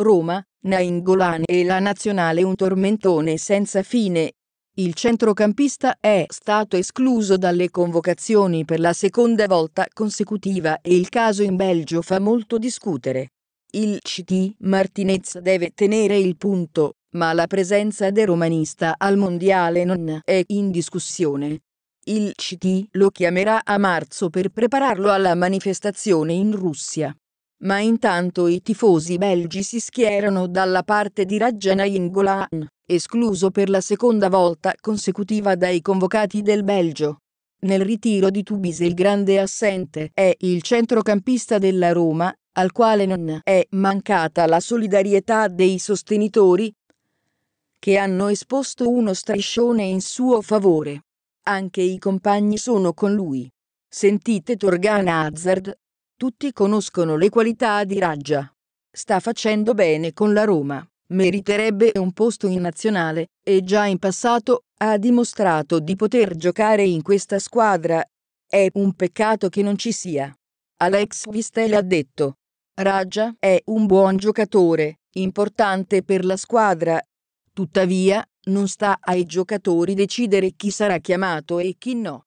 Roma, Naingolan e la nazionale un tormentone senza fine. Il centrocampista è stato escluso dalle convocazioni per la seconda volta consecutiva e il caso in Belgio fa molto discutere. Il CT Martinez deve tenere il punto, ma la presenza del romanista al mondiale non è in discussione. Il CT lo chiamerà a marzo per prepararlo alla manifestazione in Russia. Ma intanto i tifosi belgi si schierano dalla parte di Rajana Ingolan, escluso per la seconda volta consecutiva dai convocati del Belgio. Nel ritiro di Tubis il grande assente è il centrocampista della Roma, al quale non è mancata la solidarietà dei sostenitori che hanno esposto uno striscione in suo favore. Anche i compagni sono con lui. Sentite Torgana Hazard, tutti conoscono le qualità di Raggia. Sta facendo bene con la Roma, meriterebbe un posto in nazionale e già in passato ha dimostrato di poter giocare in questa squadra. È un peccato che non ci sia. Alex Vistel ha detto. Raggia è un buon giocatore, importante per la squadra. Tuttavia, non sta ai giocatori decidere chi sarà chiamato e chi no.